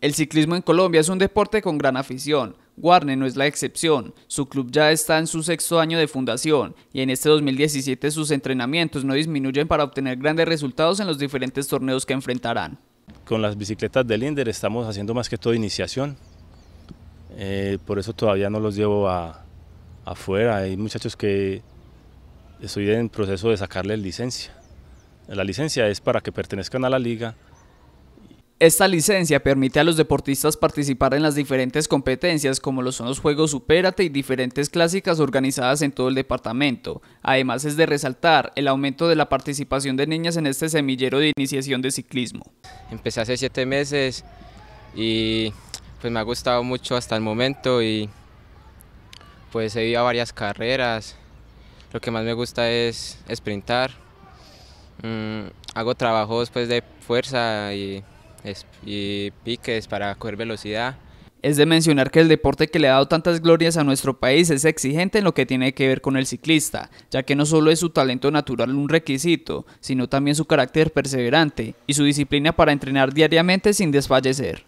El ciclismo en Colombia es un deporte con gran afición. warner no es la excepción. Su club ya está en su sexto año de fundación y en este 2017 sus entrenamientos no disminuyen para obtener grandes resultados en los diferentes torneos que enfrentarán. Con las bicicletas de Linder estamos haciendo más que todo iniciación. Eh, por eso todavía no los llevo afuera. Hay muchachos que estoy en proceso de sacarle licencia. La licencia es para que pertenezcan a la liga esta licencia permite a los deportistas participar en las diferentes competencias como lo son los Juegos Supérate y diferentes clásicas organizadas en todo el departamento. Además es de resaltar el aumento de la participación de niñas en este semillero de iniciación de ciclismo. Empecé hace siete meses y pues me ha gustado mucho hasta el momento y pues he ido a varias carreras. Lo que más me gusta es sprintar. Mm, hago trabajos pues de fuerza y y piques para correr velocidad. Es de mencionar que el deporte que le ha dado tantas glorias a nuestro país es exigente en lo que tiene que ver con el ciclista, ya que no solo es su talento natural un requisito, sino también su carácter perseverante y su disciplina para entrenar diariamente sin desfallecer.